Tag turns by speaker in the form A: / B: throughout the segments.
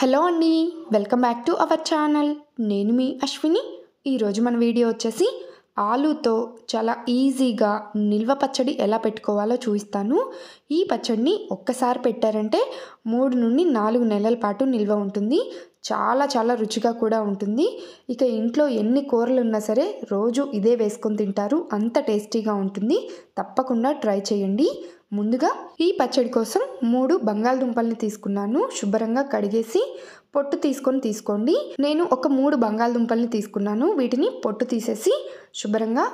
A: hello అండి welcome back to our channel నేను మీ అశ్విని ఈరోజు మన వీడియో వచ్చేసి ఆలుతో చాలా ఈజీగా నిల్వ పచ్చడి ఎలా పెట్టుకోవాలో చూపిస్తాను ఈ పచ్చడిని ఒక్కసారి పెట్టారంటే మూడు నుండి నాలుగు నెలల పాటు నిల్వ ఉంటుంది చాలా చాలా రుచిగా కూడా ఉంటుంది ఇక ఇంట్లో ఎన్ని కూరలు ఉన్నా సరే రోజు ఇదే వేసుకొని తింటారు అంత టేస్టీగా ఉంటుంది తప్పకుండా ట్రై చేయండి ముందుగా ఈ పచ్చడి కోసం మూడు బంగాళదుంపల్ని తీసుకున్నాను శుభ్రంగా కడిగేసి పొట్టు తీసుకొని తీసుకోండి నేను ఒక మూడు బంగాళదుంపల్ని తీసుకున్నాను వీటిని పొట్టు తీసేసి శుభ్రంగా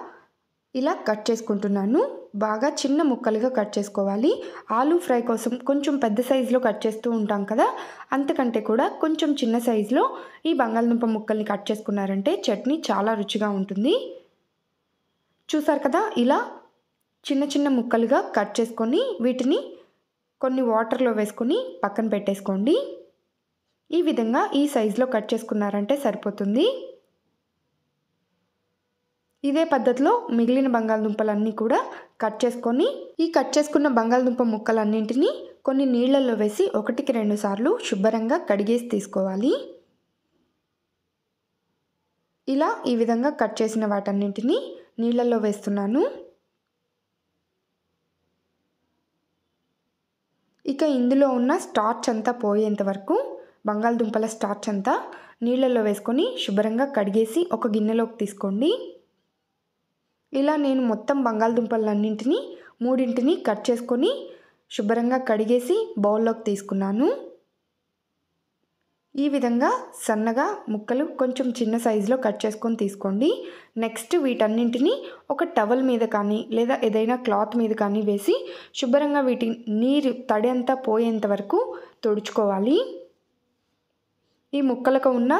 A: ఇలా కట్ చేసుకుంటున్నాను బాగా చిన్న ముక్కలుగా కట్ చేసుకోవాలి ఆలు ఫ్రై కోసం కొంచెం పెద్ద సైజులో కట్ చేస్తూ ఉంటాం కదా అంతకంటే కూడా కొంచెం చిన్న సైజులో ఈ బంగాళదుంప ముక్కల్ని కట్ చేసుకున్నారంటే చట్నీ చాలా రుచిగా ఉంటుంది చూసారు కదా ఇలా చిన్న చిన్న ముక్కలుగా కట్ చేసుకొని వీటిని కొన్ని వాటర్లో వేసుకొని పక్కన పెట్టేసుకోండి ఈ విధంగా ఈ సైజులో కట్ చేసుకున్నారంటే సరిపోతుంది ఇదే పద్ధతిలో మిగిలిన బంగాళదుంపలన్నీ కూడా కట్ చేసుకొని ఈ కట్ చేసుకున్న బంగాళదుంప ముక్కలన్నింటినీ కొన్ని నీళ్లలో వేసి ఒకటికి రెండు సార్లు శుభ్రంగా కడిగేసి తీసుకోవాలి ఇలా ఈ విధంగా కట్ చేసిన వాటన్నింటినీ నీళ్లలో వేస్తున్నాను ఇక ఇందులో ఉన్న స్టార్చ్ అంతా పోయేంత వరకు బంగాళదుంపల స్టార్చ్ అంతా నీళ్ళల్లో వేసుకొని శుభ్రంగా కడిగేసి ఒక గిన్నెలోకి తీసుకోండి ఇలా నేను మొత్తం బంగాళదుంపలన్నింటినీ మూడింటిని కట్ చేసుకొని శుభ్రంగా కడిగేసి బౌల్లోకి తీసుకున్నాను ఈ విధంగా సన్నగా ముక్కలు కొంచెం చిన్న సైజులో కట్ చేసుకొని తీసుకోండి నెక్స్ట్ వీటన్నింటినీ ఒక టవల్ మీద కానీ లేదా ఏదైనా క్లాత్ మీద కానీ వేసి శుభ్రంగా వీటి నీరు తడి అంతా పోయేంత వరకు తుడుచుకోవాలి ఈ ముక్కలకు ఉన్న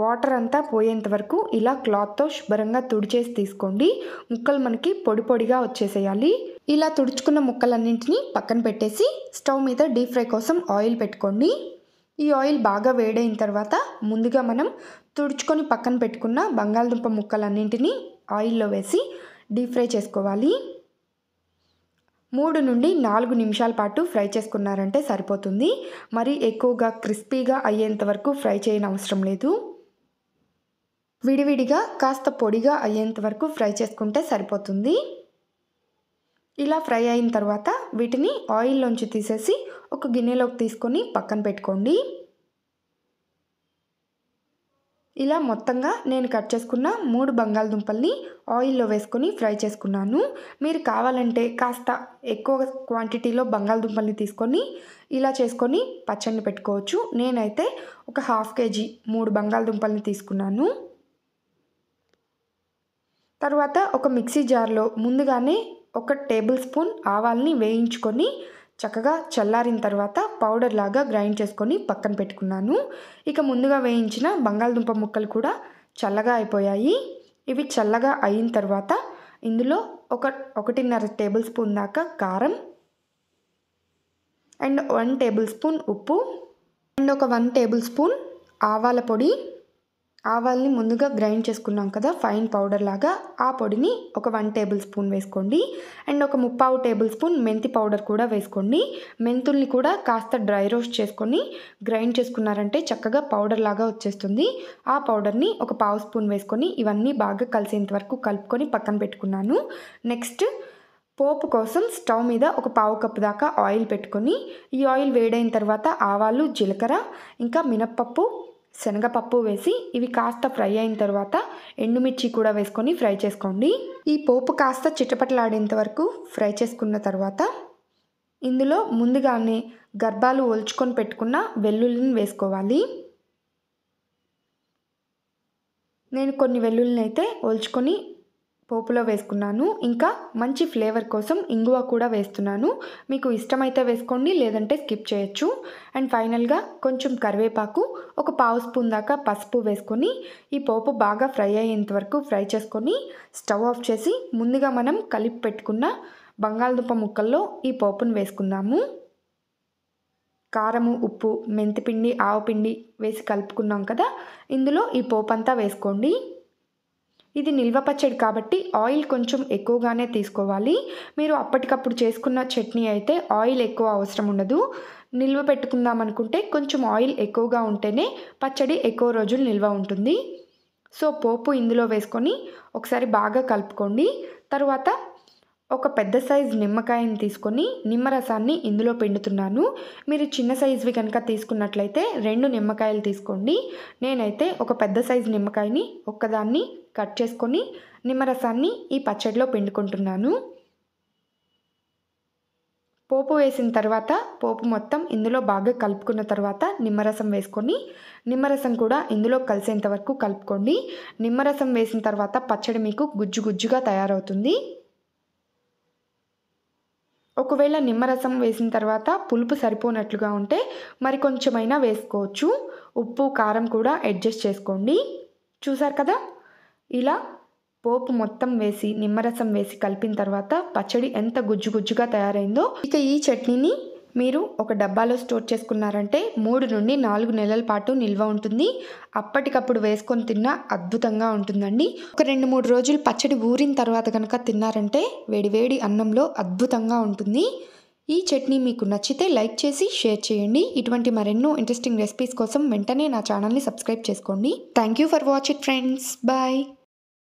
A: వాటర్ అంతా పోయేంత వరకు ఇలా క్లాత్తో శుభ్రంగా తుడిచేసి తీసుకోండి ముక్కలు మనకి పొడి పొడిగా వచ్చేసేయాలి ఇలా తుడుచుకున్న ముక్కలన్నింటినీ పక్కన పెట్టేసి స్టవ్ మీద డీప్ ఫ్రై కోసం ఆయిల్ పెట్టుకోండి ఈ ఆయిల్ బాగా వేడైన తర్వాత ముందుగా మనం తుడుచుకొని పక్కన పెట్టుకున్న బంగాళదుంప ముక్కలన్నింటినీ ఆయిల్లో వేసి డీప్ ఫ్రై చేసుకోవాలి మూడు నుండి నాలుగు నిమిషాల పాటు ఫ్రై చేసుకున్నారంటే సరిపోతుంది మరి ఎక్కువగా క్రిస్పీగా అయ్యేంత వరకు ఫ్రై చేయని అవసరం లేదు విడివిడిగా కాస్త పొడిగా అయ్యేంత వరకు ఫ్రై చేసుకుంటే సరిపోతుంది ఇలా ఫ్రై అయిన తర్వాత వీటిని ఆయిల్లోంచి తీసేసి ఒక గిన్నెలోకి తీసుకొని పక్కన పెట్టుకోండి ఇలా మొత్తంగా నేను కట్ చేసుకున్న మూడు బంగాళదుంపల్ని ఆయిల్లో వేసుకొని ఫ్రై చేసుకున్నాను మీరు కావాలంటే కాస్త ఎక్కువ క్వాంటిటీలో బంగాళదుంపల్ని తీసుకొని ఇలా చేసుకొని పచ్చడిని పెట్టుకోవచ్చు నేనైతే ఒక హాఫ్ కేజీ మూడు బంగాళదుంపల్ని తీసుకున్నాను తర్వాత ఒక మిక్సీ జార్లో ముందుగానే ఒక టేబుల్ స్పూన్ ఆవాల్ని వేయించుకొని చక్కగా చల్లారిన తర్వాత పౌడర్ లాగా గ్రైండ్ చేసుకొని పక్కన పెట్టుకున్నాను ఇక ముందుగా వేయించిన బంగాళదుంప ముక్కలు కూడా చల్లగా అయిపోయాయి ఇవి చల్లగా అయిన తర్వాత ఇందులో ఒక ఒకటిన్నర టేబుల్ స్పూన్ దాకా కారం అండ్ వన్ టేబుల్ స్పూన్ ఉప్పు అండ్ ఒక వన్ టేబుల్ స్పూన్ ఆవాల పొడి ఆవాల్ని ముందుగా గ్రైండ్ చేసుకున్నాం కదా ఫైన్ పౌడర్ లాగా ఆ పొడిని ఒక వన్ టేబుల్ స్పూన్ వేసుకోండి అండ్ ఒక ముప్పావు టేబుల్ స్పూన్ మెంతి పౌడర్ కూడా వేసుకోండి మెంతుల్ని కూడా కాస్త డ్రై రోస్ట్ చేసుకొని గ్రైండ్ చేసుకున్నారంటే చక్కగా పౌడర్ లాగా వచ్చేస్తుంది ఆ పౌడర్ని ఒక పావు స్పూన్ వేసుకొని ఇవన్నీ బాగా కలిసేంత వరకు కలుపుకొని పక్కన పెట్టుకున్నాను నెక్స్ట్ పోపు కోసం స్టవ్ మీద ఒక పావు కప్పు దాకా ఆయిల్ పెట్టుకొని ఈ ఆయిల్ వేడైన తర్వాత ఆవాలు జీలకర్ర ఇంకా మినప్పప్పు శనగపప్పు వేసి ఇవి కాస్త ఫ్రై అయిన తర్వాత ఎండుమిర్చి కూడా వేసుకొని ఫ్రై చేసుకోండి ఈ పోపు కాస్త చిట్టపట్లాడేంత వరకు ఫ్రై చేసుకున్న తర్వాత ఇందులో ముందుగానే గర్భాలు ఒల్చుకొని పెట్టుకున్న వెల్లుల్లిని వేసుకోవాలి నేను కొన్ని వెల్లుల్లిని అయితే ఒల్చుకొని పోపులో వేసుకున్నాను ఇంకా మంచి ఫ్లేవర్ కోసం ఇంగువ కూడా వేస్తున్నాను మీకు ఇష్టమైతే వేసుకోండి లేదంటే స్కిప్ చేయొచ్చు అండ్ ఫైనల్గా కొంచెం కరివేపాకు ఒక పావు స్పూన్ దాకా పసుపు వేసుకొని ఈ పోపు బాగా ఫ్రై అయ్యేంత వరకు ఫ్రై చేసుకొని స్టవ్ ఆఫ్ చేసి ముందుగా మనం కలిపి పెట్టుకున్న బంగాళదుంప ముక్కల్లో ఈ పోపును వేసుకుందాము కారము ఉప్పు మెంతిపిండి ఆవపిండి వేసి కలుపుకున్నాం కదా ఇందులో ఈ పోపు అంతా వేసుకోండి ఇది నిల్వ పచ్చడి కాబట్టి ఆయిల్ కొంచెం ఎక్కువగానే తీసుకోవాలి మీరు అప్పటికప్పుడు చేసుకున్న చట్నీ అయితే ఆయిల్ ఎక్కువ అవసరం ఉండదు నిల్వ పెట్టుకుందాం అనుకుంటే కొంచెం ఆయిల్ ఎక్కువగా ఉంటేనే పచ్చడి ఎక్కువ రోజులు నిల్వ ఉంటుంది సో పోపు ఇందులో వేసుకొని ఒకసారి బాగా కలుపుకోండి తర్వాత ఒక పెద్ద సైజు నిమ్మకాయని తీసుకొని నిమ్మరసాన్ని ఇందులో పిండుతున్నాను మీరు చిన్న సైజువి కనుక తీసుకున్నట్లయితే రెండు నిమ్మకాయలు తీసుకోండి నేనైతే ఒక పెద్ద సైజు నిమ్మకాయని ఒక్కదాన్ని కట్ చేసుకొని నిమ్మరసాన్ని ఈ పచ్చడిలో పిండుకుంటున్నాను పోపు వేసిన తర్వాత పోపు మొత్తం ఇందులో బాగా కలుపుకున్న తర్వాత నిమ్మరసం వేసుకొని నిమ్మరసం కూడా ఇందులో కలిసేంత వరకు కలుపుకోండి నిమ్మరసం వేసిన తర్వాత పచ్చడి మీకు గుజ్జు గుజ్జుగా తయారవుతుంది ఒకవేళ నిమ్మరసం వేసిన తర్వాత పులుపు సరిపోనట్లుగా ఉంటే మరి కొంచెమైనా వేసుకోవచ్చు ఉప్పు కారం కూడా అడ్జస్ట్ చేసుకోండి చూసారు కదా ఇలా పోపు మొత్తం వేసి నిమ్మరసం వేసి కలిపిన తర్వాత పచ్చడి ఎంత గుజ్జు గుజ్జుగా తయారైందో ఇక ఈ చట్నీని మీరు ఒక డబ్బాలో స్టోర్ చేసుకున్నారంటే మూడు నుండి నాలుగు నెలల పాటు నిల్వ ఉంటుంది అప్పటికప్పుడు వేసుకొని తిన్నా అద్భుతంగా ఉంటుందండి ఒక రెండు మూడు రోజులు పచ్చడి ఊరిన తర్వాత కనుక తిన్నారంటే వేడివేడి అన్నంలో అద్భుతంగా ఉంటుంది ఈ చట్నీ మీకు నచ్చితే లైక్ చేసి షేర్ చేయండి ఇటువంటి మరెన్నో ఇంట్రెస్టింగ్ రెసిపీస్ కోసం వెంటనే నా ఛానల్ని సబ్స్క్రైబ్ చేసుకోండి thank you for watch it friends bye